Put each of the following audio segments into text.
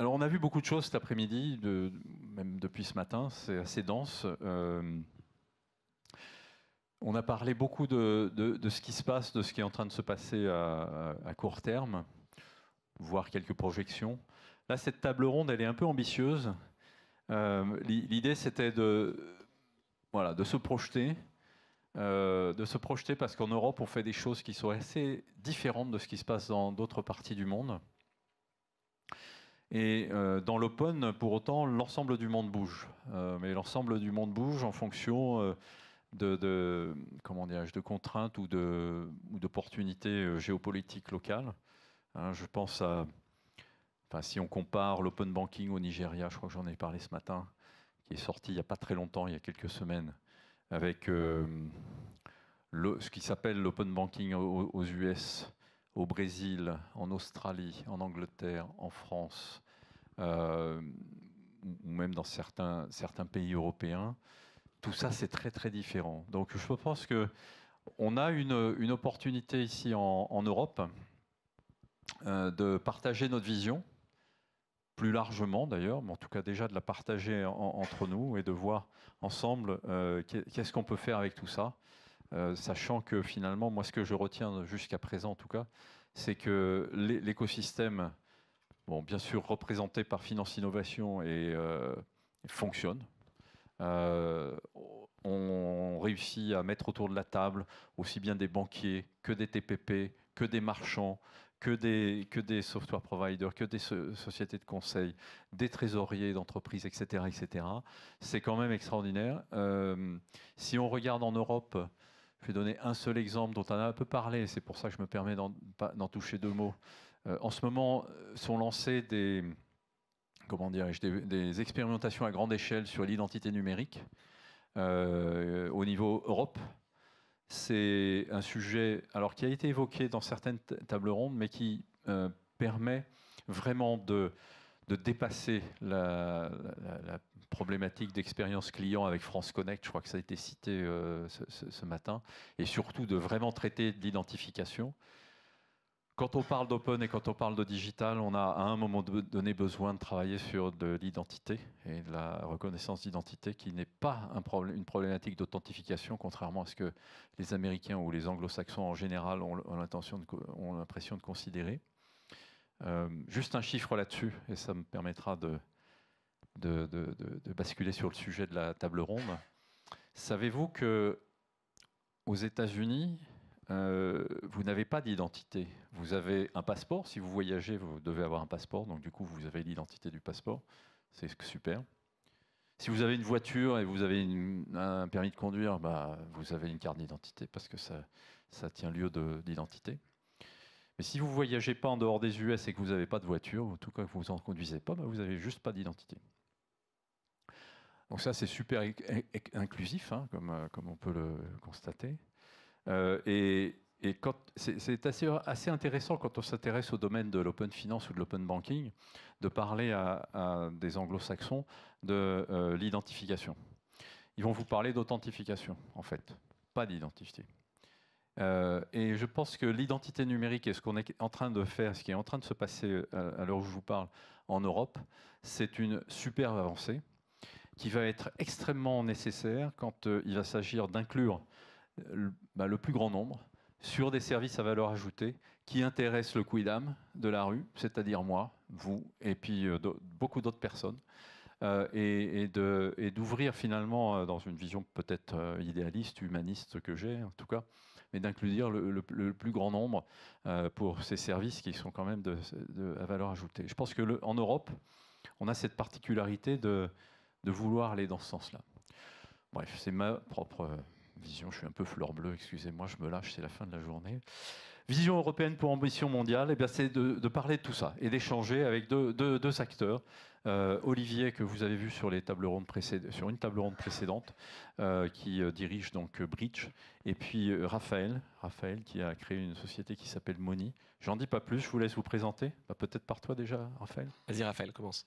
Alors on a vu beaucoup de choses cet après-midi, même depuis ce matin, c'est assez dense. Euh, on a parlé beaucoup de, ce qui se passe, de ce qui est en train de se passer à, court terme, voire quelques projections. Là, cette table ronde, elle est un peu ambitieuse. Euh, l'idée, c'était de, de se projeter, euh, de se projeter parce qu'en Europe, on fait des choses qui sont assez différentes de ce qui se passe dans d'autres parties du monde. Et euh, dans l'open, pour autant, l'ensemble du monde bouge. Euh, mais l'ensemble du monde bouge en fonction euh, de, de, comment de contraintes ou d'opportunités ou géopolitiques locales. Hein, je pense à, enfin, si on compare l'open banking au Nigeria, je crois que j'en ai parlé ce matin, qui est sorti il n'y a pas très longtemps, il y a quelques semaines, avec ce qui s'appelle l'open banking aux US au Brésil, en Australie, en Angleterre, en France, euh, ou même dans certains, pays européens, tout ça c'est très très différent. Donc je pense qu'on a une, opportunité ici en, Europe euh, de partager notre vision, plus largement d'ailleurs, mais en tout cas déjà de la partager entre nous et de voir ensemble euh, qu'est-ce qu'on peut faire avec tout ça. Euh, sachant que finalement, moi, ce que je retiens jusqu'à présent, en tout cas, c'est que l'écosystème, bon, bien sûr représenté par Finance Innovation, et, euh, fonctionne. Euh, on réussit à mettre autour de la table aussi bien des banquiers que des TPP, que des marchands, que des, que des software providers, que des sociétés de conseil, des trésoriers d'entreprises, etc. C'est quand même extraordinaire. si on regarde en Europe, je vais donner un seul exemple dont on a un peu parlé, c'est pour ça que je me permets d'en toucher deux mots. Euh, en ce moment euh, sont lancées des, comment des expérimentations à grande échelle sur l'identité numérique euh, au niveau Europe. C'est un sujet alors, qui a été évoqué dans certaines tables rondes, mais qui permet vraiment de, de dépasser la, la problématique d'expérience client avec France Connect, je crois que ça a été cité euh, ce, matin, et surtout de vraiment traiter de l'identification. Quand on parle d'open et quand on parle de digital, on a à un moment donné besoin de travailler sur de l'identité et de la reconnaissance d'identité qui n'est pas un problème, une problématique d'authentification, contrairement à ce que les Américains ou les Anglo-Saxons en général ont, l'impression de, considérer. Euh, juste un chiffre là-dessus, et ça me permettra de, de, basculer sur le sujet de la table ronde. Savez-vous que aux États-Unis, euh, vous n'avez pas d'identité. Vous avez un passeport. Si vous voyagez, vous devez avoir un passeport. Donc du coup, vous avez l'identité du passeport. C'est super. Si vous avez une voiture et vous avez un permis de conduire, bah, vous avez une carte d'identité parce que ça, ça tient lieu d'identité. Mais si vous ne voyagez pas en dehors des US et que vous n'avez pas de voiture, ou en tout cas que vous ne conduisez pas, bah, vous n'avez juste pas d'identité. Donc ça, c'est super inclusif, hein, euh, comme, on peut le constater. Euh, et, c'est assez, intéressant quand on s'intéresse au domaine de l'open finance ou de l'open banking, de parler à, des anglo-saxons de euh, l'identification. Ils vont vous parler d'authentification, en fait, pas d'identité. et je pense que l'identité numérique et ce qu'on est en train de faire, ce qui est en train de se passer à, l'heure où je vous parle en Europe, c'est une superbe avancée qui va être extrêmement nécessaire quand euh, il va s'agir d'inclure euh, bah, le plus grand nombre sur des services à valeur ajoutée qui intéressent le quidam de la rue, c'est-à-dire moi, vous, et puis euh, beaucoup d'autres personnes, et, d'ouvrir finalement, dans une vision peut-être idéaliste, humaniste que j'ai en tout cas, mais d'inclure le, plus grand nombre pour ces services qui sont quand même de, à valeur ajoutée. Je pense qu'en Europe, on a cette particularité de de vouloir aller dans ce sens-là. Bref, c'est ma propre euh, vision. Je suis un peu fleur bleue, excusez-moi, je me lâche, c'est la fin de la journée. Vision européenne pour ambition mondiale, eh c'est de, parler de tout ça et d'échanger avec deux, acteurs. Euh, Olivier, que vous avez vu sur, les tables rondes sur une table ronde précédente, euh, qui dirige donc Bridge, et puis Raphaël, Raphaël qui a créé une société qui s'appelle Moni. J'en dis pas plus, je vous laisse vous présenter. Bah, peut-être par toi déjà, Raphaël. Vas-y, Raphaël, commence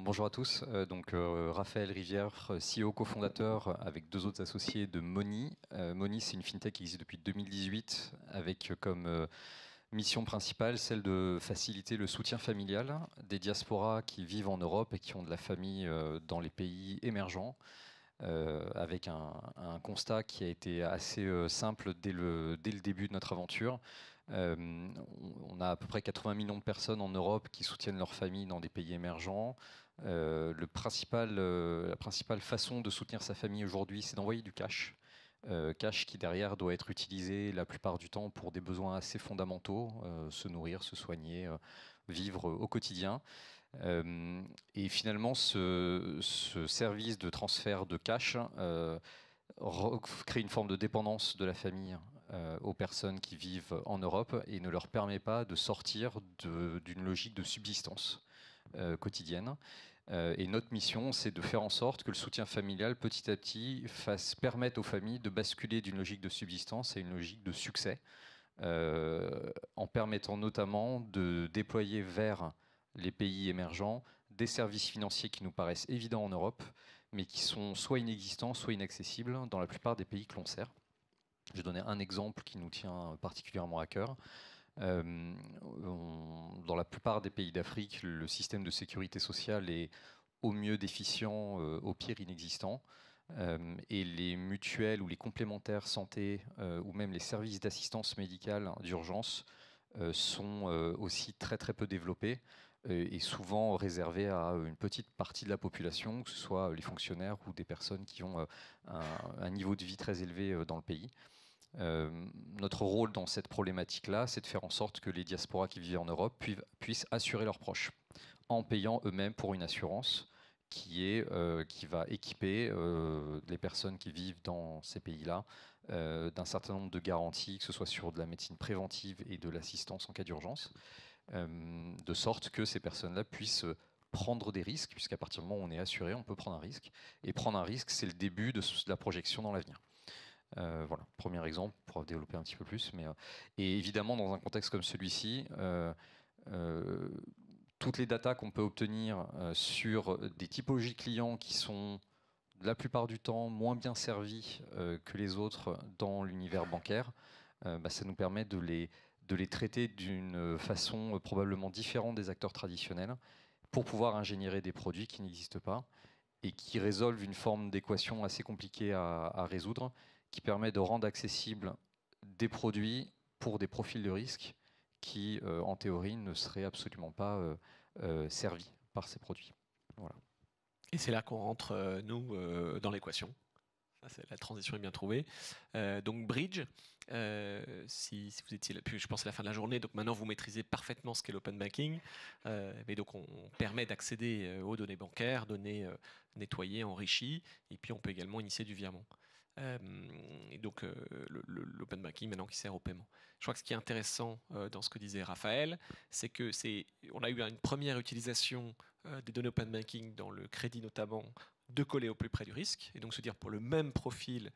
bonjour à tous. Euh, donc euh, Raphaël Rivière, euh, CEO cofondateur avec deux autres associés de Moni. Moni, c'est une fintech qui existe depuis 2018 avec comme mission principale celle de faciliter le soutien familial des diasporas qui vivent en Europe et qui ont de la famille dans les pays émergents. avec un, constat qui a été assez simple dès dès le début de notre aventure. on a à peu près 80 millions de personnes en Europe qui soutiennent leur famille dans des pays émergents. Euh, euh, la principale façon de soutenir sa famille aujourd'hui, c'est d'envoyer du cash. Euh, cash qui derrière doit être utilisé la plupart du temps pour des besoins assez fondamentaux, se nourrir, se soigner, vivre au quotidien. et finalement, ce, service de transfert de cash crée une forme de dépendance de la famille aux personnes qui vivent en Europe et ne leur permet pas de sortir d'une logique de subsistance quotidienne. Euh, et notre mission, c'est de faire en sorte que le soutien familial, petit à petit, fasse permettre aux familles de basculer d'une logique de subsistance à une logique de succès, euh, en permettant notamment de déployer vers les pays émergents des services financiers qui nous paraissent évidents en Europe, mais qui sont soit inexistants, soit inaccessibles dans la plupart des pays que l'on sert. Je vais donner un exemple qui nous tient particulièrement à cœur. Euh, dans la plupart des pays d'Afrique, le système de sécurité sociale est au mieux déficient, euh, au pire inexistant. Euh, et les mutuelles ou les complémentaires santé ou même les services d'assistance médicale d'urgence sont aussi très très peu développés et souvent réservés à une petite partie de la population, que ce soit les fonctionnaires ou des personnes qui ont un niveau de vie très élevé dans le pays. Euh, notre rôle dans cette problématique-là, c'est de faire en sorte que les diasporas qui vivent en Europe puissent assurer leurs proches en payant eux-mêmes pour une assurance qui, euh, va équiper euh, les personnes qui vivent dans ces pays-là d'un certain nombre de garanties, que ce soit sur de la médecine préventive et de l'assistance en cas d'urgence, de sorte que ces personnes-là puissent prendre des risques, puisqu'à partir du moment où on est assuré, on peut prendre un risque. Et prendre un risque, c'est le début de la projection dans l'avenir. Euh, voilà, premier exemple, pour développer un petit peu plus. Euh, et évidemment, dans un contexte comme celui-ci, euh, toutes les datas qu'on peut obtenir sur des typologies de clients qui sont la plupart du temps moins bien servis que les autres dans l'univers bancaire, bah, ça nous permet de les, traiter d'une façon probablement différente des acteurs traditionnels pour pouvoir ingénierer des produits qui n'existent pas et qui résolvent une forme d'équation assez compliquée à résoudre qui permet de rendre accessibles des produits pour des profils de risque qui, euh, en théorie, ne seraient absolument pas euh, euh, servis par ces produits. Voilà. Et c'est là qu'on rentre, nous, dans l'équation. La transition est bien trouvée. donc Bridge, si, vous étiez, là, je pense à la fin de la journée, donc maintenant vous maîtrisez parfaitement ce qu'est l'open banking. mais donc on, on permet d'accéder aux données bancaires, données nettoyées, enrichies, et puis on peut également initier du virement. Euh, et donc euh, l'open banking maintenant qui sert au paiement. Je crois que ce qui est intéressant euh, dans ce que disait Raphaël, c'est que c'est on a eu une première utilisation des données open banking dans le crédit notamment de coller au plus près du risque et donc se dire pour le même profil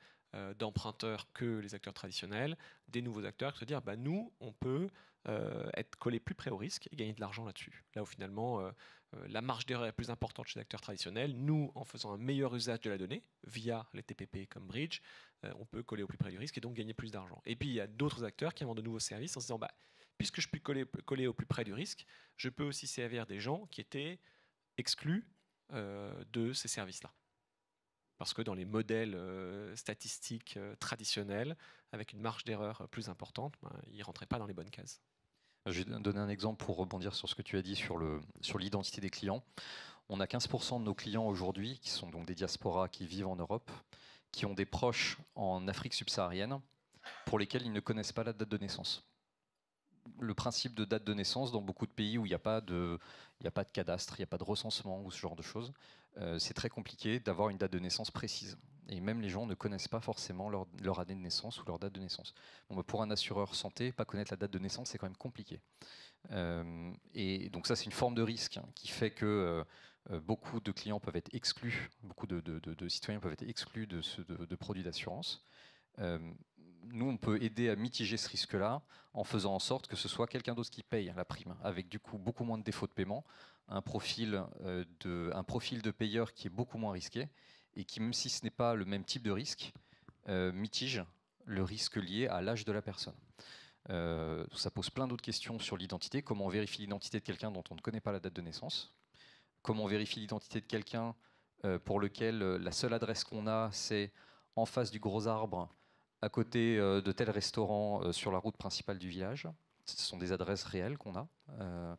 d'emprunteur que les acteurs traditionnels, des nouveaux acteurs, se dire bah, nous, on peut être collé plus près au risque et gagner de l'argent là-dessus. Là où finalement, euh, la marge d'erreur est plus importante chez les acteurs traditionnels. Nous, en faisant un meilleur usage de la donnée, via les TPP comme Bridge, euh, on peut coller au plus près du risque et donc gagner plus d'argent. Et puis, il y a d'autres acteurs qui inventent de nouveaux services en se disant, bah, puisque je peux coller, au plus près du risque, je peux aussi servir des gens qui étaient exclus euh, de ces services-là. Parce que dans les modèles statistiques traditionnels, avec une marge d'erreur plus importante, ben, ils ne rentraient pas dans les bonnes cases. Je vais donner un exemple pour rebondir sur ce que tu as dit sur l'identité sur des clients. On a 15% de nos clients aujourd'hui, qui sont donc des diasporas qui vivent en Europe, qui ont des proches en Afrique subsaharienne, pour lesquels ils ne connaissent pas la date de naissance le principe de date de naissance dans beaucoup de pays où il n'y a, pas de, a pas de cadastre, il n'y a pas de recensement ou ce genre de choses. Euh, c'est très compliqué d'avoir une date de naissance précise. Et même les gens ne connaissent pas forcément leur, année de naissance ou leur date de naissance. Bah, pour un assureur santé, pas connaître la date de naissance, c'est quand même compliqué. Euh, et donc ça, c'est une forme de risque hein, qui fait que euh, beaucoup de clients peuvent être exclus, beaucoup de, citoyens peuvent être exclus de, produits d'assurance nous, on peut aider à mitiger ce risque-là en faisant en sorte que ce soit quelqu'un d'autre qui paye la prime, avec du coup beaucoup moins de défauts de paiement, un profil, euh, de, un profil de payeur qui est beaucoup moins risqué et qui, même si ce n'est pas le même type de risque, euh, mitige le risque lié à l'âge de la personne. Euh, ça pose plein d'autres questions sur l'identité, comment on vérifie l'identité de quelqu'un dont on ne connaît pas la date de naissance, comment on vérifie l'identité de quelqu'un pour lequel la seule adresse qu'on a, c'est en face du gros arbre à côté euh, de tels restaurants euh, sur la route principale du village. Ce sont des adresses réelles qu'on a. Euh,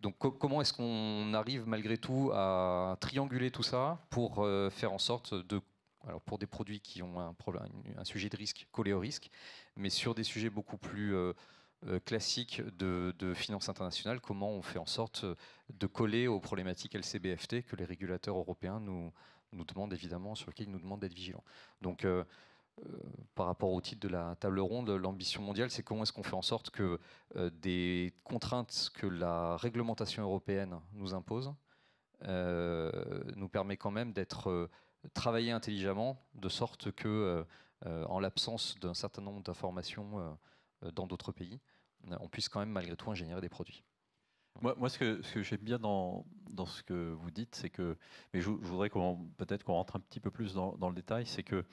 donc comment est-ce qu'on arrive malgré tout à trianguler tout ça pour faire en sorte de alors pour des produits qui ont un, sujet de risque collé au risque, mais sur des sujets beaucoup plus classiques de, finances internationales, comment on fait en sorte de coller aux problématiques LCBFT que les régulateurs européens nous, demandent évidemment, sur lesquels ils nous demandent d'être vigilants. Donc euh, par rapport au titre de la table ronde, l'ambition mondiale, c'est comment est-ce qu'on fait en sorte que euh, des contraintes que la réglementation européenne nous impose euh, nous permet quand même d'être travailler intelligemment de sorte que, en l'absence d'un certain nombre d'informations dans d'autres pays, on puisse quand même malgré tout ingénérer des produits. Moi, ce que, ce que j'aime bien dans, ce que vous dites, c'est que, mais je, voudrais qu'on, peut-être qu'on rentre un petit peu plus dans, le détail, c'est que,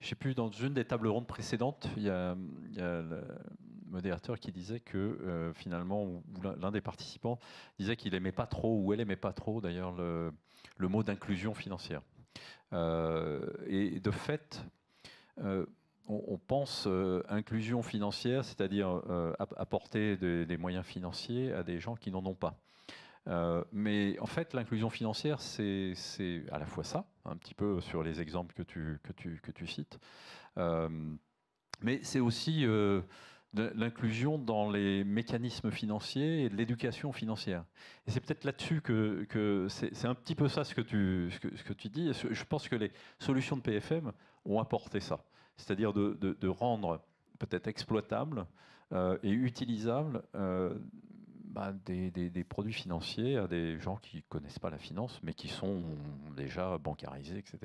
je sais plus, dans une des tables rondes précédentes, il y a, le modérateur qui disait que, euh, finalement, l'un des participants disait qu'il n'aimait pas trop, ou elle n'aimait pas trop, d'ailleurs, le, mot d'inclusion financière. Euh, et de fait, euh, on, pense euh, inclusion financière, c'est-à-dire euh, apporter des, moyens financiers à des gens qui n'en ont pas. Euh, mais en fait, l'inclusion financière, c'est à la fois ça, un petit peu sur les exemples que tu, cites, mais c'est aussi l'inclusion dans les mécanismes financiers et l'éducation financière. Et c'est peut-être là-dessus que, c'est un petit peu ça ce que tu, tu dis. je pense que les solutions de PFM ont apporté ça c'est-à-dire de, rendre peut-être exploitable euh, et utilisable euh, bah, des, produits financiers à des gens qui ne connaissent pas la finance, mais qui sont déjà bancarisés, etc.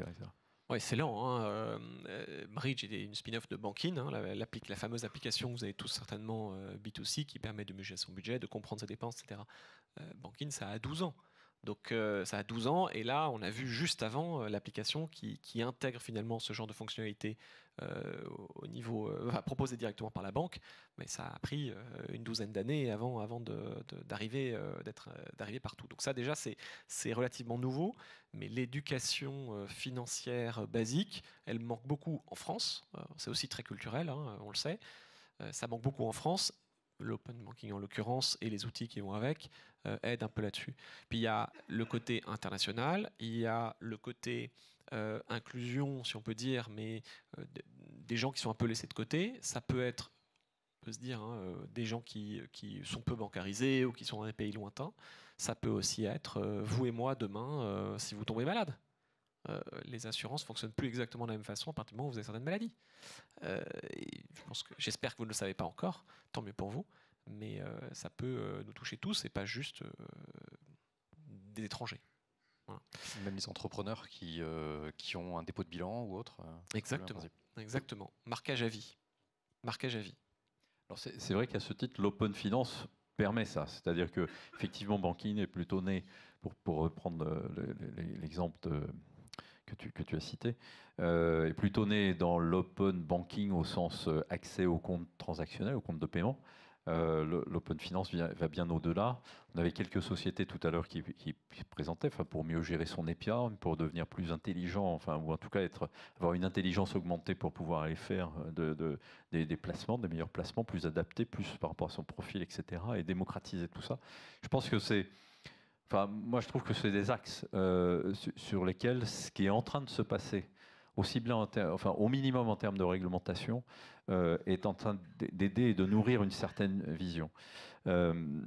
Oui, c'est lent. Hein, euh, Bridge est une spin-off de Bankin, hein, la, fameuse application que vous avez tous certainement B2C qui permet de mesurer son budget, de comprendre ses dépenses, etc. Bankin, ça a 12 ans. Donc ça a 12 ans et là on a vu juste avant l'application qui, qui, intègre finalement ce genre de fonctionnalité euh, au niveau, euh, proposé directement par la banque, mais ça a pris euh, une douzaine d'années avant, avant d'arriver d'être d'arriver partout. Donc ça déjà c'est relativement nouveau, mais l'éducation financière basique, elle manque beaucoup en France. C'est aussi très culturel, hein, on le sait. Ça manque beaucoup en France l'open banking en l'occurrence et les outils qui vont avec euh, aident un peu là-dessus. Puis il y a le côté international, il y a le côté euh, inclusion, si on peut dire, mais euh, des gens qui sont un peu laissés de côté. Ça peut être, on peut se dire, hein, des gens qui, qui, sont peu bancarisés ou qui sont dans des pays lointains. Ça peut aussi être vous et moi demain si vous tombez malade. Euh, les assurances fonctionnent plus exactement de la même façon à partir du moment où vous avez certaines maladies. Euh, j'espère que vous ne le savez pas encore, tant mieux pour vous, mais euh, ça peut nous toucher tous et pas juste des étrangers. Même les entrepreneurs qui, qui ont un dépôt de bilan ou autre. Exactement. Exactement. Marquage à vie. Marquage à C'est vrai qu'à ce titre, l'open finance permet ça. C'est-à-dire que effectivement, banking est plutôt né, pour reprendre l'exemple de, que tu, as cité, euh, est plutôt né dans l'open banking au sens euh, accès aux comptes transactionnels, aux comptes de paiement. Euh, l'open finance va bien au-delà. On avait quelques sociétés tout à l'heure qui, qui, présentaient, enfin, pour mieux gérer son EPIA, pour devenir plus intelligent, enfin, ou en tout cas être, avoir une intelligence augmentée pour pouvoir aller faire de, des, des, placements, des meilleurs placements, plus adaptés, plus par rapport à son profil, etc., et démocratiser tout ça. Je pense que c'est moi, je trouve que c'est des axes euh, sur lesquels ce qui est en train de se passer, aussi bien enfin, au minimum en termes de réglementation, euh, est en train d'aider et de nourrir une certaine vision. Euh,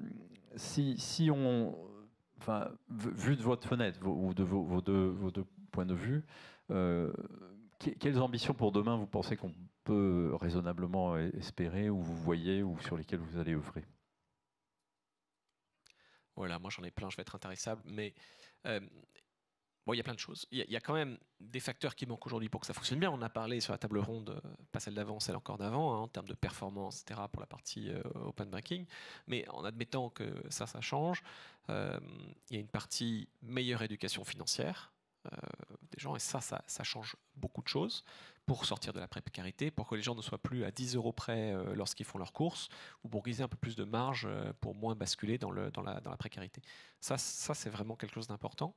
si, si, on. Enfin, vu de votre fenêtre ou de vos, deux, vos deux, points de vue, quelles ambitions pour demain vous pensez qu'on peut raisonnablement e-, espérer ou vous voyez ou sur lesquelles vous allez œuvrer voilà, moi j'en ai plein, je vais être intéressable. Mais euh, il y a plein de choses. Il y, a quand même des facteurs qui manquent aujourd'hui pour que ça fonctionne bien. On a parlé sur la table ronde, euh, pas celle d'avant, celle encore d'avant, hein, en termes de performance, etc., pour la partie euh, open banking. Mais en admettant que ça, ça change, il y a une partie meilleure éducation financière gens. Et ça, ça, change beaucoup de choses pour sortir de la précarité, pour que les gens ne soient plus à 10 euros près euh, lorsqu'ils font leurs courses, ou pour guiser un peu plus de marge euh, pour moins basculer dans, la, précarité. Ça, ça c'est vraiment quelque chose d'important.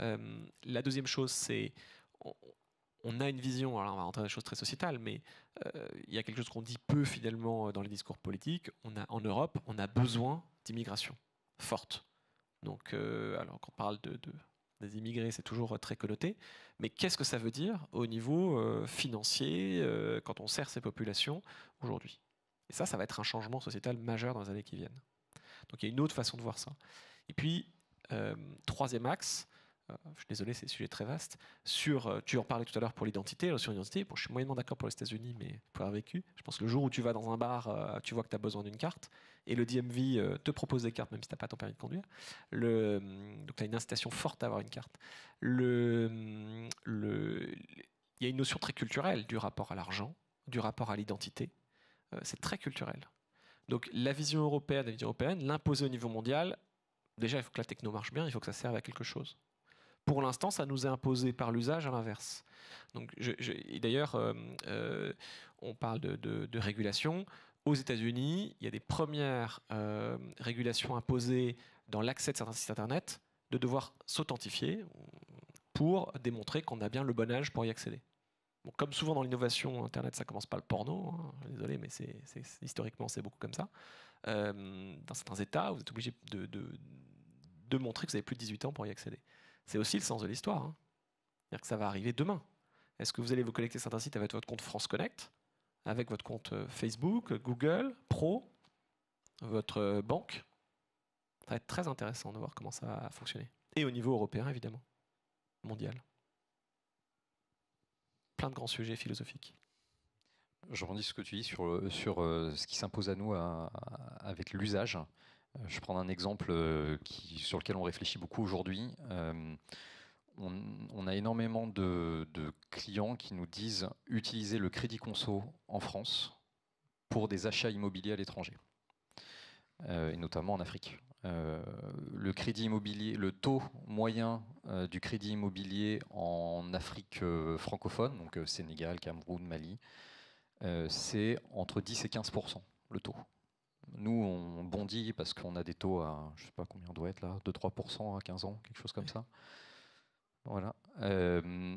Euh, la deuxième chose, c'est on a une vision, alors on va rentrer dans des choses très sociétales, mais il y a quelque chose qu'on dit peu finalement dans les discours politiques. en Europe, on a besoin d'immigration forte. Donc, alors qu'on parle de des immigrés, c'est toujours euh, très connoté. Mais qu'est-ce que ça veut dire au niveau euh, financier euh, quand on sert ces populations aujourd'hui Et ça, ça va être un changement sociétal majeur dans les années qui viennent. Donc il y a une autre façon de voir ça. Et puis, troisième axe, euh, je suis désolé, c'est un sujet très vaste, sur, euh, tu en parlais tout à l'heure pour l'identité, sur l'identité, je suis moyennement d'accord pour les États-Unis, mais pour avoir vécu, je pense que le jour où tu vas dans un bar, euh, tu vois que tu as besoin d'une carte, et le DMV te propose des cartes, même si tu n'as pas ton permis de conduire, hum, donc tu as une incitation forte à avoir une carte. Hum, il y a une notion très culturelle du rapport à l'argent, du rapport à l'identité, c'est très culturel. Donc la vision européenne, la vision européenne, l'imposer au niveau mondial, déjà il faut que la techno marche bien, il faut que ça serve à quelque chose. Pour l'instant, ça nous est imposé par l'usage à l'inverse. Donc, d'ailleurs, euh, euh, on parle de, régulation. Aux États-Unis, il y a des premières euh, régulations imposées dans l'accès de certains sites internet de devoir s'authentifier pour démontrer qu'on a bien le bon âge pour y accéder. comme souvent dans l'innovation, Internet, ça commence par le porno. Hein, désolé, mais c'est, historiquement, c'est beaucoup comme ça. dans certains États, vous êtes obligé de, de, de, montrer que vous avez plus de 18 ans pour y accéder. C'est aussi le sens de l'histoire. Hein. C'est-à-dire que ça va arriver demain. Est-ce que vous allez vous connecter certains sites avec votre compte France Connect, avec votre compte euh, Facebook, Google, Pro, votre euh, banque Ça va être très intéressant de voir comment ça va fonctionner. Et au niveau européen, évidemment, mondial. Plein de grands sujets philosophiques. Je rendis ce que tu dis sur, euh, sur ce qui s'impose à nous avec l'usage. Euh, je prends un exemple euh, sur lequel on réfléchit beaucoup aujourd'hui. Euh, on, a énormément de, clients qui nous disent utiliser le crédit conso en France pour des achats immobiliers à l'étranger, et notamment en Afrique. le crédit immobilier, le taux moyen du crédit immobilier en Afrique francophone, donc Sénégal, Cameroun, Mali, c'est entre 10 et 15 le taux. Nous, on bondit parce qu'on a des taux à, je sais pas combien on doit être là, 2-3% à 15 ans, quelque chose comme ça. Voilà. Euh,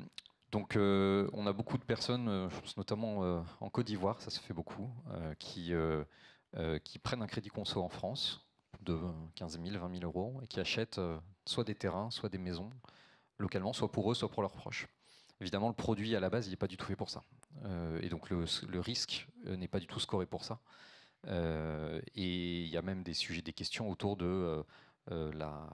donc, euh, on a beaucoup de personnes, euh, je notamment en Côte d'Ivoire, ça se fait beaucoup, qui, qui prennent un crédit conso en France de 15 000, 20 000 euros et qui achètent soit des terrains, soit des maisons localement, soit pour eux, soit pour leurs proches. Évidemment, le produit à la base, il n'est pas du tout fait pour ça. et donc, le, le risque n'est pas du tout scoré pour ça. Euh, et il y a même des sujets, des questions autour de euh, euh, la,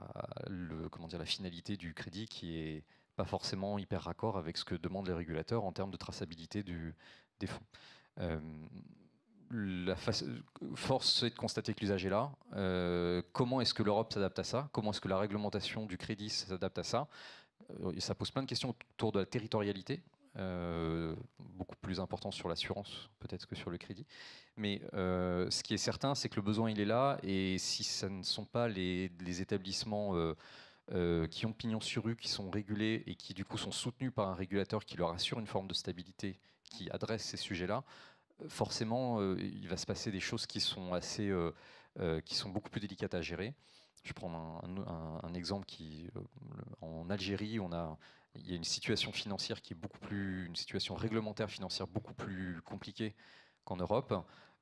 le, comment dire, la finalité du crédit qui est pas forcément hyper raccord avec ce que demandent les régulateurs en termes de traçabilité des fonds. La force est de constater que l'usage est là. comment est-ce que l'Europe s'adapte à ça Comment est-ce que la réglementation du crédit s'adapte à ça Ça pose plein de questions autour de la territorialité. Euh, beaucoup plus important sur l'assurance peut-être que sur le crédit. Mais euh, ce qui est certain, c'est que le besoin, il est là, et si ce ne sont pas les, établissements... Euh, qui ont pignon sur rue, qui sont régulés et qui du coup sont soutenus par un régulateur qui leur assure une forme de stabilité, qui adresse ces sujets-là, forcément, il va se passer des choses qui sont assez, qui sont beaucoup plus délicates à gérer. Je prends un, un, un exemple qui, en Algérie, on a il y a une situation financière qui est beaucoup plus, une situation réglementaire financière beaucoup plus compliquée qu'en Europe.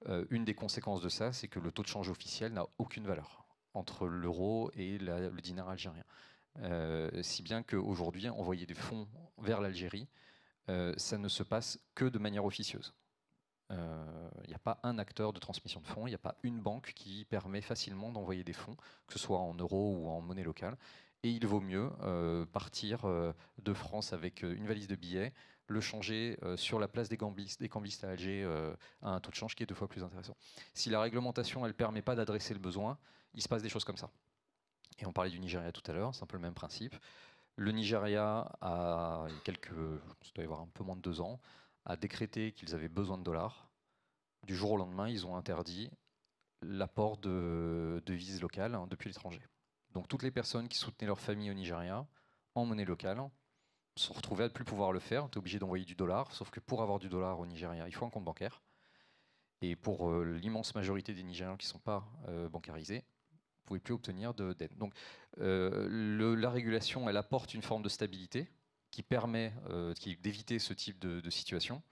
Euh, une des conséquences de ça, c'est que le taux de change officiel n'a aucune valeur entre l'euro et le dinar algérien. Euh, si bien qu'aujourd'hui, envoyer des fonds vers l'Algérie, euh, ça ne se passe que de manière officieuse. Il n'y a pas un acteur de transmission de fonds, il n'y a pas une banque qui permet facilement d'envoyer des fonds, que ce soit en euros ou en monnaie locale. Et il vaut mieux euh, partir euh, de France avec euh, une valise de billets, le changer sur la place des cambistes, à Alger à un taux de change qui est deux fois plus intéressant. Si la réglementation ne permet pas d'adresser le besoin, il se passe des choses comme ça. Et on parlait du Nigeria tout à l'heure, c'est un peu le même principe. Le Nigeria a il a quelques, ça doit y avoir un peu moins de deux ans, a décrété qu'ils avaient besoin de dollars. Du jour au lendemain, ils ont interdit l'apport de devises locales hein, depuis l'étranger. Donc toutes les personnes qui soutenaient leur famille au Nigeria en monnaie locale se retrouvaient à ne plus pouvoir le faire. on était obligé d'envoyer du dollar, sauf que pour avoir du dollar au Nigeria, il faut un compte bancaire. Et pour euh, l'immense majorité des Nigériens qui ne sont pas euh, bancarisés, vous ne pouvez plus obtenir d'aide. Donc euh, la régulation, elle apporte une forme de stabilité qui permet d'éviter ce type de situation,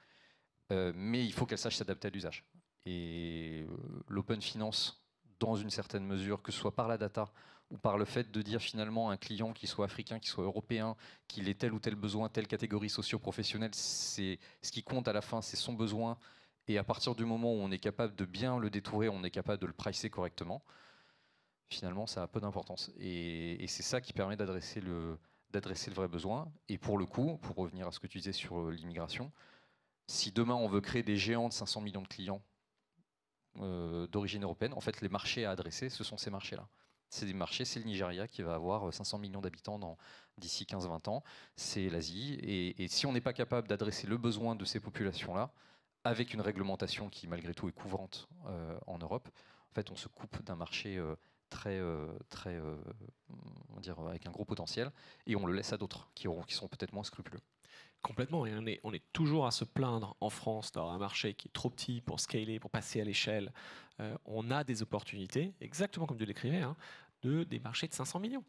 mais il faut qu'elle sache s'adapter à l'usage. Et l'open finance, dans une certaine mesure, que ce soit par la data, ou par le fait de dire finalement à un client, qui soit africain, qui soit européen, qu'il ait tel ou tel besoin, telle catégorie socio-professionnelle, c'est ce qui compte à la fin, c'est son besoin. Et à partir du moment où on est capable de bien le détourer, on est capable de le pricer correctement, finalement, ça a peu d'importance. Et, c'est ça qui permet d'adresser le, d'adresser le vrai besoin. Et pour le coup, pour revenir à ce que tu disais sur euh, l'immigration, si demain on veut créer des géants de 500 millions de clients euh, d'origine européenne, en fait, les marchés à adresser, ce sont ces marchés-là c'est des marchés, c'est le Nigeria qui va avoir 500 euh, millions d'habitants d'ici 15-20 ans, c'est l'Asie. Et, si on n'est pas capable d'adresser le besoin de ces populations-là, avec une réglementation qui malgré tout est couvrante euh, en Europe, en fait on se coupe d'un marché euh, très, très on dire, avec un gros potentiel et on le laisse à d'autres qui, auront, qui sont peut-être moins scrupuleux. Complètement, et on est, on est toujours à se plaindre en France d'avoir un marché qui est trop petit pour scaler, pour passer à l'échelle. on a des opportunités, exactement comme tu l'écrivais, hein, des marchés de 500 millions.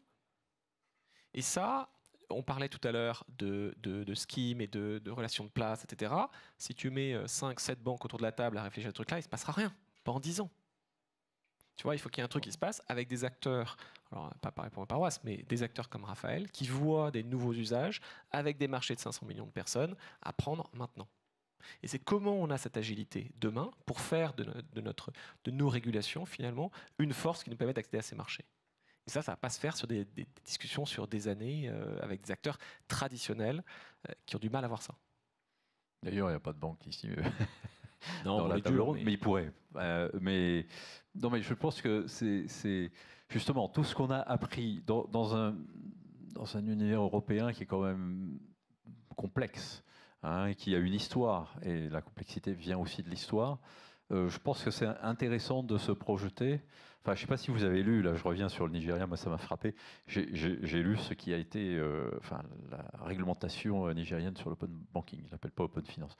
Et ça, on parlait tout à l'heure de, de, et de, relations de place, etc. Si tu mets 5, euh, 7 banques autour de la table à réfléchir à ce truc-là, il ne se passera rien pendant 10 ans. Tu vois, il faut qu'il y ait un truc qui se passe avec des acteurs, alors euh, pas pareil pour ma paroisse, mais des acteurs comme Raphaël, qui voient des nouveaux usages avec des marchés de 500 millions de personnes à prendre maintenant. Et c'est comment on a cette agilité demain pour faire de, notre, de nos régulations, finalement, une force qui nous permet d'accéder à ces marchés. Mais ça, ça va pas se faire sur des, discussions sur des années euh, avec des acteurs traditionnels euh, qui ont du mal à voir ça. D'ailleurs, il n'y a pas de banque ici. Euh, non, dans la table mais... il pourrait. mais non, mais je pense que c'est justement tout ce qu'on a appris dans, un dans un univers européen qui est quand même complexe, hein, qui a une histoire et la complexité vient aussi de l'histoire. je pense que c'est intéressant de se projeter Enfin, je sais pas si vous avez lu, là je reviens sur le Nigeria, moi ça m'a frappé. J'ai lu ce qui a été euh, enfin, la réglementation euh, nigérienne sur l'open banking, ne l'appelle pas open finance.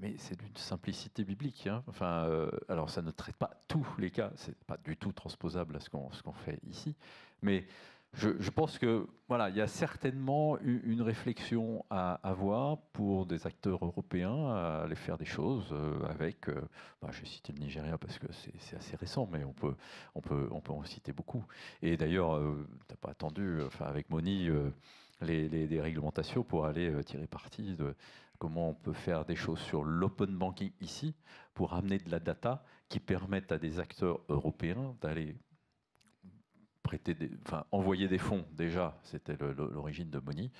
Mais c'est d'une simplicité biblique. Hein. Enfin, euh, alors ça ne traite pas tous les cas, c'est pas du tout transposable à ce qu'on fait ici, mais je, pense que voilà, il y a certainement une réflexion à avoir pour des acteurs européens à aller faire des choses euh, avec. Euh, bah, je vais le Nigeria parce que c'est assez récent, mais on peut, on peut, on peut en citer beaucoup. Et d'ailleurs, tu euh, t'as pas attendu, enfin avec Moni. Les, les, les, réglementations pour aller tirer parti de comment on peut faire des choses sur l'open banking ici pour amener de la data qui permette à des acteurs européens d'aller enfin envoyer des fonds déjà, c'était l'origine de Moni,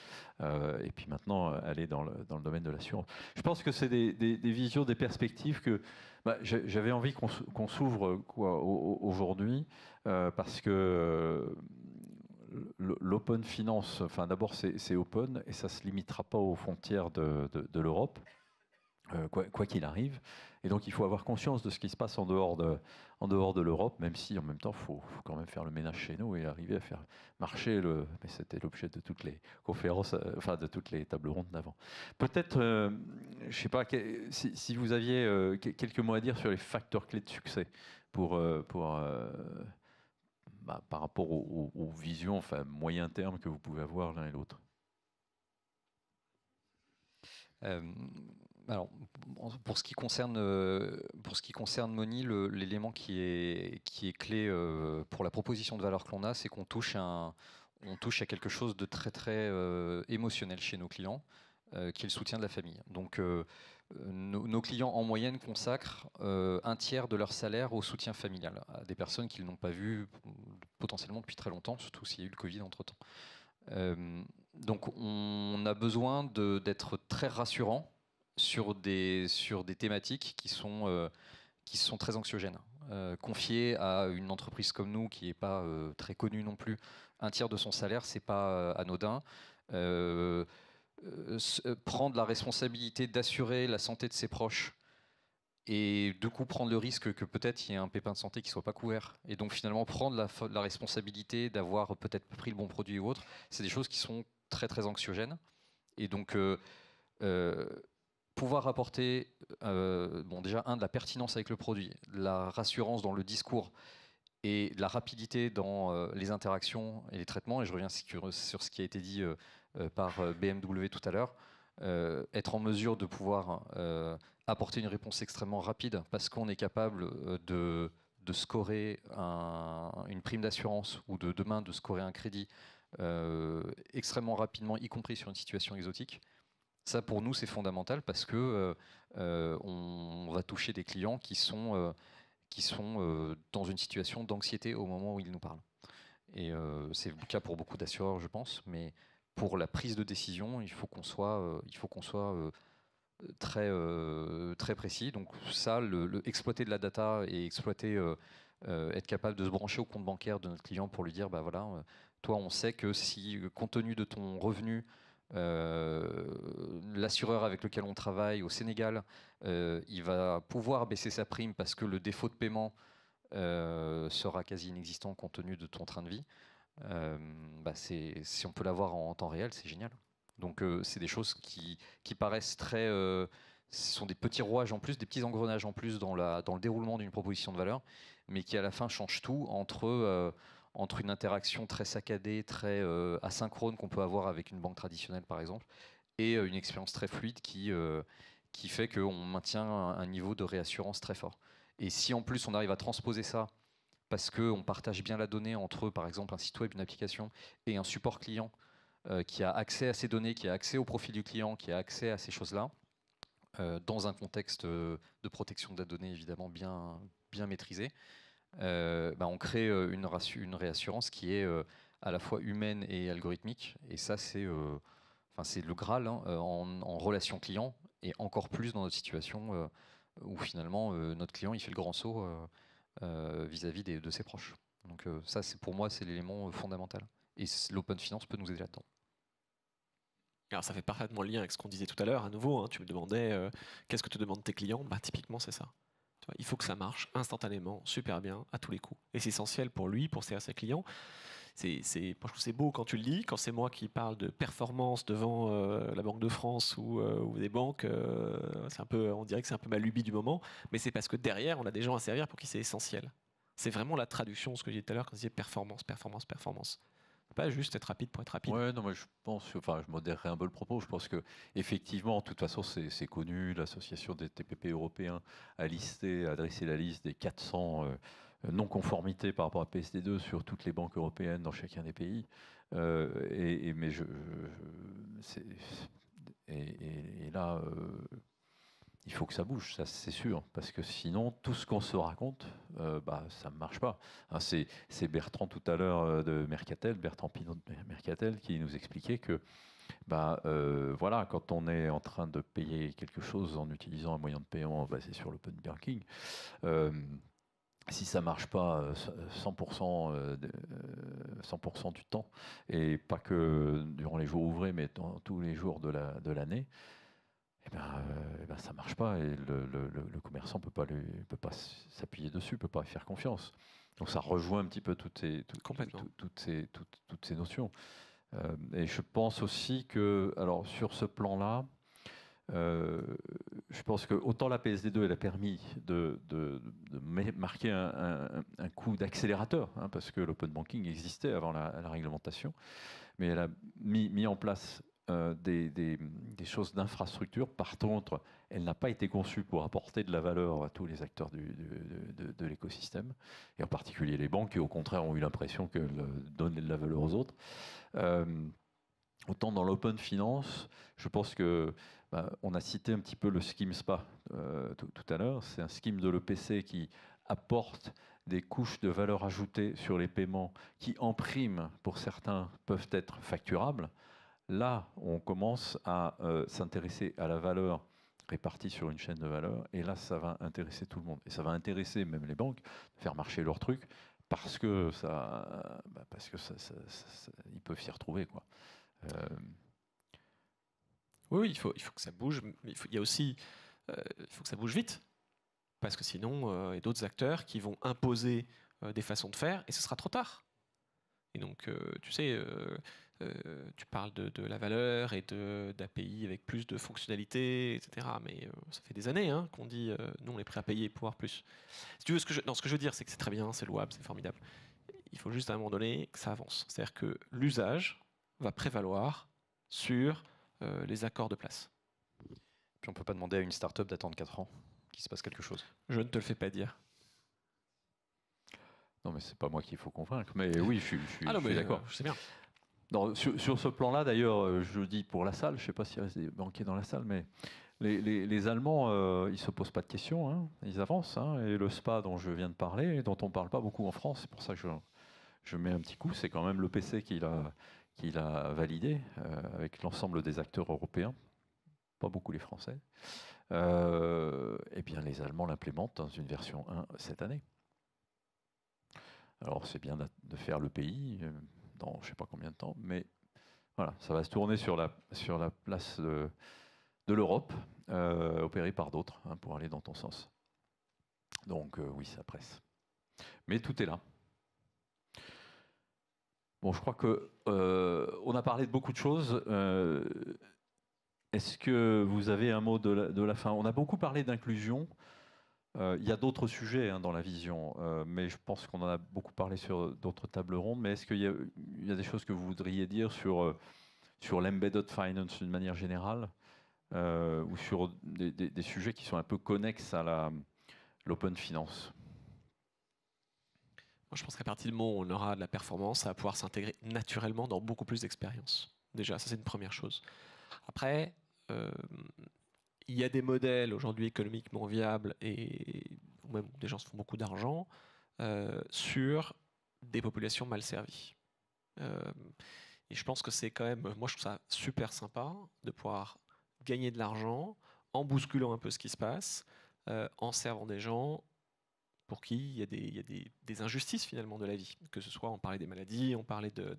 euh, et puis maintenant euh, aller dans le, domaine de l'assurance. Je pense que c'est des, visions, des perspectives que bah, j'avais envie qu'on s'ouvre aujourd'hui, euh, parce que l'open finance, enfin d'abord c'est open et ça se limitera pas aux frontières de, de l'Europe. Euh, quoi qu'il arrive. Et donc il faut avoir conscience de ce qui se passe en dehors de, de l'Europe, même si en même temps, il faut, quand même faire le ménage chez nous et arriver à faire marcher le... Mais c'était l'objet de toutes les conférences, euh, enfin de toutes les tables rondes d'avant. Peut-être, euh, je ne sais pas, si, vous aviez quelques mots à dire sur les facteurs clés de succès pour... pour bah, par rapport aux, aux, visions, enfin moyen terme que vous pouvez avoir l'un et l'autre alors, pour ce qui concerne, euh, pour ce qui concerne Moni, l'élément qui est, clé euh, pour la proposition de valeur que l'on a, c'est qu'on touche, touche à quelque chose de très très euh, émotionnel chez nos clients, qui est le soutien de la famille. Donc, nos, clients en moyenne consacrent un tiers de leur salaire au soutien familial, à des personnes qu'ils n'ont pas vues potentiellement depuis très longtemps, surtout s'il y a eu le Covid entre-temps. donc, on a besoin d'être très rassurant sur des, sur des thématiques qui sont, euh, qui sont très anxiogènes. Euh, confier à une entreprise comme nous qui n'est pas euh, très connue non plus un tiers de son salaire, c'est pas anodin. prendre la responsabilité d'assurer la santé de ses proches et de coup prendre le risque que peut-être il y ait un pépin de santé qui ne soit pas couvert. Et donc finalement prendre la, responsabilité d'avoir peut-être pris le bon produit ou autre, c'est des choses qui sont très très anxiogènes. Et donc pouvoir apporter, euh, bon, déjà, un, de la pertinence avec le produit, la rassurance dans le discours et la rapidité dans euh, les interactions et les traitements. Et je reviens sur, ce qui a été dit euh, par BMW tout à l'heure. être en mesure de pouvoir apporter une réponse extrêmement rapide parce qu'on est capable de, scorer une prime d'assurance ou de demain de scorer un crédit extrêmement rapidement, y compris sur une situation exotique. Ça, pour nous, c'est fondamental parce que euh, euh, on, va toucher des clients qui sont, euh, qui sont dans une situation d'anxiété au moment où ils nous parlent. Et c'est le cas pour beaucoup d'assureurs, je pense, mais pour la prise de décision, il faut qu'on soit, il faut qu'on soit très, très précis. Donc ça, le, exploiter de la data et exploiter, être capable de se brancher au compte bancaire de notre client pour lui dire, bah voilà, toi, on sait que si, compte tenu de ton revenu, euh, l'assureur avec lequel on travaille au Sénégal, euh, il va pouvoir baisser sa prime parce que le défaut de paiement euh, sera quasi inexistant compte tenu de ton train de vie. Bah si on peut l'avoir en temps réel, c'est génial. Donc c'est des choses qui, paraissent très... ce sont des petits rouages en plus, des petits engrenages en plus dans, le déroulement d'une proposition de valeur, mais qui à la fin changent tout entre entre une interaction très saccadée, très euh, asynchrone qu'on peut avoir avec une banque traditionnelle par exemple, et euh, une expérience très fluide qui, euh, qui fait qu'on maintient un, niveau de réassurance très fort. Et si en plus on arrive à transposer ça, parce qu'on partage bien la donnée entre par exemple un site web, une application et un support client qui a accès à ces données, qui a accès au profil du client, qui a accès à ces choses-là, dans un contexte de protection de la donnée évidemment bien, bien maîtrisé, euh, bah, on crée euh, une, une, réassurance qui est euh, à la fois humaine et algorithmique. Et ça, c'est le Graal hein, en, relation client et encore plus dans notre situation où finalement notre client il fait le grand saut vis-à-vis de ses proches. Donc ça, pour moi, c'est l'élément fondamental. Et l'open finance peut nous aider là-dedans. Alors ça fait parfaitement lien avec ce qu'on disait tout à l'heure, à nouveau, hein. tu me demandais qu'est-ce que te demandent tes clients bah, Typiquement c'est ça. Il faut que ça marche instantanément, super bien, à tous les coups. Et c'est essentiel pour lui, pour ses, ses clients. C'est, je trouve c'est beau quand tu le dis, quand c'est moi qui parle de performance devant euh, la Banque de France ou, euh, des banques, euh, c'est un peu, on dirait que c'est un peu ma lubie du moment, mais c'est parce que derrière, on a des gens à servir pour qui c'est essentiel. C'est vraiment la traduction, ce que j'ai dit tout à l'heure quand je disais performance, performance, performance pas juste être rapide pour être rapide. Ouais, non, mais je pense, enfin, je modérerai un peu le propos. Je pense que, effectivement, de toute façon, c'est connu. L'association des TPP européens a listé, a dressé la liste des 400 euh, non-conformités par rapport à PSD2 sur toutes les banques européennes dans chacun des pays. Euh, et, mais je, là. Euh, il faut que ça bouge, ça c'est sûr, parce que sinon tout ce qu'on se raconte, euh, bah, ça ne marche pas. Hein, c'est, Bertrand tout à l'heure euh, de Mercatel, Bertrand Pinot de Mercatel, qui nous expliquait que bah, euh, voilà, quand on est en train de payer quelque chose en utilisant un moyen de paiement basé sur l'open banking, si ça marche pas 100%, du temps, et pas que durant les jours ouvrés, mais tous les jours de l'année, et eh ben, euh, eh ben, ça ne marche pas et le, commerçant ne peut pas, s'appuyer dessus, ne peut pas y faire confiance. Donc ça rejoint un petit peu toutes ces, toutes, ces, notions. Euh, et je pense aussi que, alors sur ce plan-là, euh, je pense que autant la PSD2 elle a permis de, marquer un, coup d'accélérateur, hein, parce que l'open banking existait avant la, réglementation, mais elle a mis, mis en place euh, des, choses d'infrastructure. Par contre, elle n'a pas été conçue pour apporter de la valeur à tous les acteurs de, l'écosystème, et en particulier les banques, qui au contraire ont eu l'impression qu'elles euh, donnaient de la valeur aux autres. Euh, autant dans l'open finance, je pense que bah, on a cité un petit peu le scheme SPA tout, tout à l'heure. C'est un scheme de l'EPC qui apporte des couches de valeur ajoutée sur les paiements qui, en prime, pour certains, peuvent être facturables. Là, on commence à euh, s'intéresser à la valeur répartie sur une chaîne de valeur, et là, ça va intéresser tout le monde. Et ça va intéresser même les banques, faire marcher leurs trucs, parce que ça, bah parce que ça, ils peuvent s'y retrouver, euh, Oui, il faut, il faut que ça bouge. Mais il, faut, y a aussi, euh, il faut que ça bouge vite, parce que sinon, il y a d'autres acteurs qui vont imposer des façons de faire, et ce sera trop tard. Et donc, tu sais, euh, tu parles de, la valeur et d'API avec plus de fonctionnalités, etc. Mais euh, ça fait des années hein, qu'on dit non euh, nous on est prêt à payer pour avoir plus. tu veux, ce que je, non, ce que je veux dire, c'est que c'est très bien, c'est louable, c'est formidable. Il faut juste à un moment donné que ça avance. C'est-à-dire que l'usage va prévaloir sur les accords de place. Puis on peut pas demander à une startup d'attendre 4 ans qu'il se passe quelque chose. Je ne te le fais pas dire. Non, mais c'est pas moi qu'il faut convaincre. Mais oui, je suis. ah d'accord, je sais bien sur, ce plan-là, d'ailleurs, euh, je dis pour la salle, je ne sais pas s'il reste des banquiers dans la salle, mais les, Allemands, euh, ils ne se posent pas de questions, hein. ils avancent. Hein, et le SPA dont je viens de parler, dont on ne parle pas beaucoup en France, c'est pour ça que je, mets un petit coup, c'est quand même le PC qu'il a, validé euh, avec l'ensemble des acteurs européens, pas beaucoup les Français. Euh, et bien, les Allemands l'implémentent dans une version 1 cette année. Alors, c'est bien de faire le pays je ne sais pas combien de temps, mais voilà, ça va se tourner sur la, sur la place de, l'Europe, euh, opérée par d'autres, hein, pour aller dans ton sens. Donc euh, oui, ça presse. Mais tout est là. Bon, je crois que euh, on a parlé de beaucoup de choses. Est-ce que vous avez un mot de la fin On a beaucoup parlé d'inclusion. Euh, il y a d'autres sujets hein, dans la vision, euh, mais je pense qu'on en a beaucoup parlé sur d'autres tables rondes. Mais est-ce qu'il y, a des choses que vous voudriez dire sur, euh, sur l'embedded finance d'une manière générale ou sur des, sujets qui sont un peu connexes à l'open finance Moi, je pense qu'à partir du moment où on aura de la performance, ça va pouvoir s'intégrer naturellement dans beaucoup plus d'expériences. Déjà, ça c'est une première chose. Après, il y a des modèles aujourd'hui économiquement viables et où même des gens se font beaucoup d'argent euh, sur des populations mal servies. Euh, et je pense que c'est quand même, moi je trouve ça super sympa de pouvoir gagner de l'argent en bousculant un peu ce qui se passe, euh, en servant des gens pour qui il y a, des, injustices finalement de la vie. Que ce soit, on parlait des maladies, on parlait de,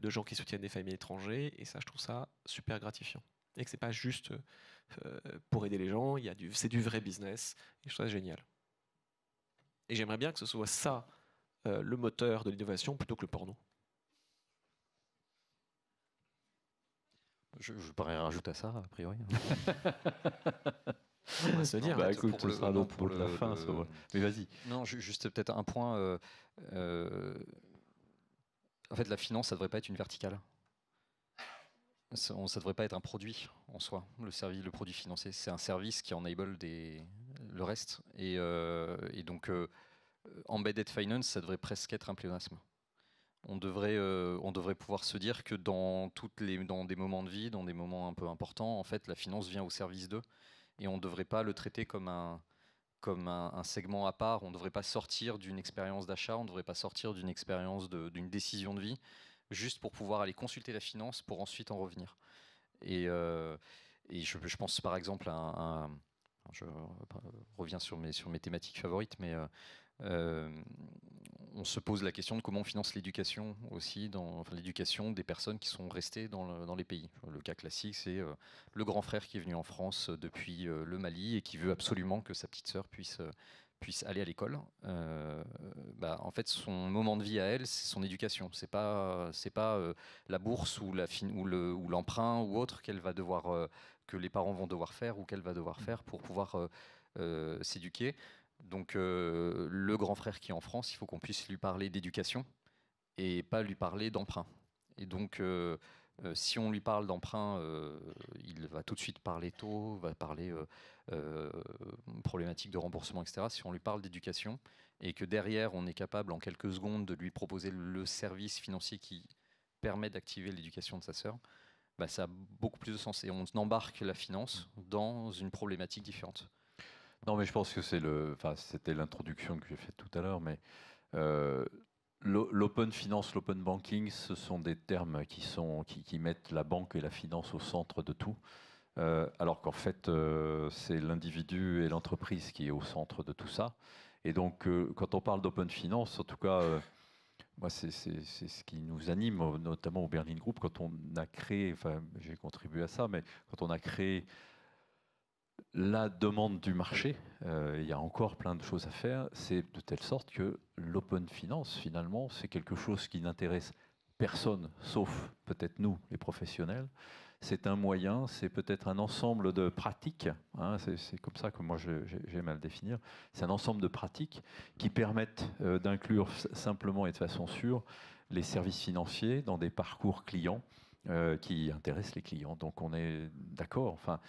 de gens qui soutiennent des familles étrangères, et ça je trouve ça super gratifiant. Et que c'est pas juste euh, pour aider les gens. Il du, c'est du vrai business. Et je trouve ça génial. Et j'aimerais bien que ce soit ça euh, le moteur de l'innovation plutôt que le porno. Je, je pourrais rien rajouter à ça, a priori. Hein. On va se dire. Bah, hein. écoute, pour, sera pour, la fin. Mais vas-y. Non, juste peut-être un point. Euh, en fait, la finance, ça devrait pas être une verticale ça ne devrait pas être un produit en soi, le, service, le produit financier. C'est un service qui enable le reste. Et, euh, donc, euh, embedded finance, ça devrait presque être un pléonasme. On devrait, euh, on devrait pouvoir se dire que dans, toutes les, dans des moments de vie, dans des moments un peu importants, en fait, la finance vient au service d'eux. Et on ne devrait pas le traiter comme un, comme un segment à part. On ne devrait pas sortir d'une expérience d'achat, on ne devrait pas sortir d'une expérience d'une décision de vie juste pour pouvoir aller consulter la finance pour ensuite en revenir. Et, euh, et je, pense par exemple à un, je reviens sur mes, sur mes thématiques favorites, mais euh, euh, on se pose la question de comment on finance l'éducation aussi, dans, l'éducation des personnes qui sont restées dans, les pays. Le cas classique, c'est le grand frère qui est venu en France depuis le Mali et qui veut absolument que sa petite sœur puisse puisse aller à l'école, euh, bah, en fait, son moment de vie à elle, c'est son éducation. C'est pas, c'est pas euh, la bourse ou la ou, le, ou l'emprunt ou autre qu'elle va devoir, euh, que les parents vont devoir faire ou qu'elle va devoir mm. faire pour pouvoir s'éduquer. Donc, le grand frère qui est en France, il faut qu'on puisse lui parler d'éducation et pas lui parler d'emprunt. Et donc si on lui parle d'emprunt, il va tout de suite parler taux, va parler euh, problématique de remboursement, etc., si on lui parle d'éducation et que derrière, on est capable en quelques secondes de lui proposer le service financier qui permet d'activer l'éducation de sa sœur, bah, ça a beaucoup plus de sens. Et on embarque la finance mmh. dans une problématique différente. Non, mais je pense que c'est le, enfin, c'était l'introduction que j'ai faite tout à l'heure, mais euh, l'open finance, l'open banking, ce sont des termes qui sont qui, mettent la banque et la finance au centre de tout. Euh, alors qu'en fait, euh, c'est l'individu et l'entreprise qui est au centre de tout ça. Et donc, euh, quand on parle d'open finance, en tout cas, moi, c'est ce qui nous anime, notamment au Berlin Group, quand on a créé, enfin, j'ai contribué à ça, mais quand on a créé la demande du marché, il y a encore plein de choses à faire, c'est de telle sorte que l'open finance, finalement, c'est quelque chose qui n'intéresse personne, sauf peut-être nous, les professionnels, c'est un moyen, c'est peut-être un ensemble de pratiques, hein, c'est comme ça que moi j'aime à le définir, c'est un ensemble de pratiques qui permettent euh, d'inclure simplement et de façon sûre les services financiers dans des parcours clients euh, qui intéressent les clients. Donc on est d'accord. Enfin,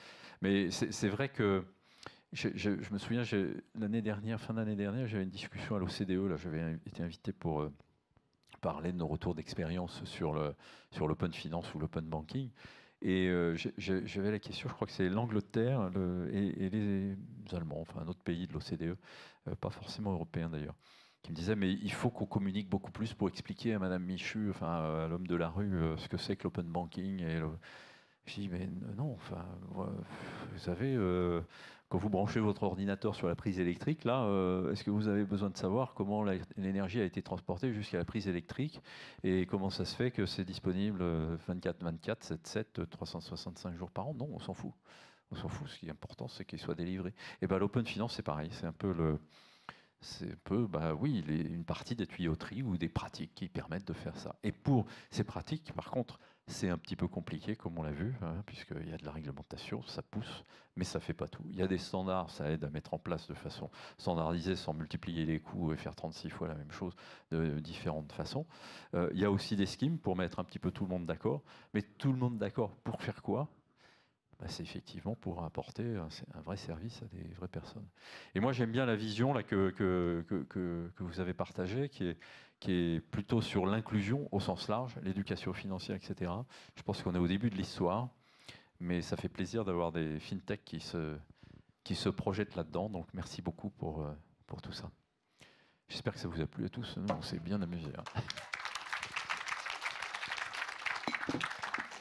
mais c'est vrai que je, me souviens, l'année dernière, fin d'année dernière, j'avais une discussion à l'OCDE, là j'avais été invité pour... Euh, parler de nos retours d'expérience sur l'open finance ou l'open banking. Et euh, j'avais la question, je crois que c'est l'Angleterre le, et, les Allemands, enfin un autre pays de l'OCDE, euh, pas forcément européen d'ailleurs, qui me disait mais il faut qu'on communique beaucoup plus pour expliquer à Madame Michu, enfin à l'homme de la rue, euh, ce que c'est que l'open banking. Et Je dis mais non, enfin, vous savez, quand vous branchez votre ordinateur sur la prise électrique, là, euh, est-ce que vous avez besoin de savoir comment l'énergie a été transportée jusqu'à la prise électrique et comment ça se fait que c'est disponible 24, 24, 7, 7, 365 jours par an Non, on s'en fout. On s'en fout. Ce qui est important, c'est qu'il soit délivré. Et eh ben, l'open finance, c'est pareil. C'est un peu le c'est peu, bah oui, une partie des tuyauteries ou des pratiques qui permettent de faire ça. Et pour ces pratiques, par contre, c'est un petit peu compliqué, comme on l'a vu, hein, puisqu'il y a de la réglementation, ça pousse, mais ça ne fait pas tout. Il y a des standards, ça aide à mettre en place de façon standardisée, sans multiplier les coûts et faire 36 fois la même chose de différentes façons. Euh, il y a aussi des schemes pour mettre un petit peu tout le monde d'accord, mais tout le monde d'accord pour faire quoi bah, c'est effectivement pour apporter un, vrai service à des vraies personnes. Et moi, j'aime bien la vision là, que, que, que vous avez partagée, qui est, qui est plutôt sur l'inclusion au sens large, l'éducation financière, etc. Je pense qu'on est au début de l'histoire, mais ça fait plaisir d'avoir des fintechs qui se, qui se projettent là-dedans. Donc merci beaucoup pour, euh, pour tout ça. J'espère que ça vous a plu à tous. On s'est bien amusé. Hein.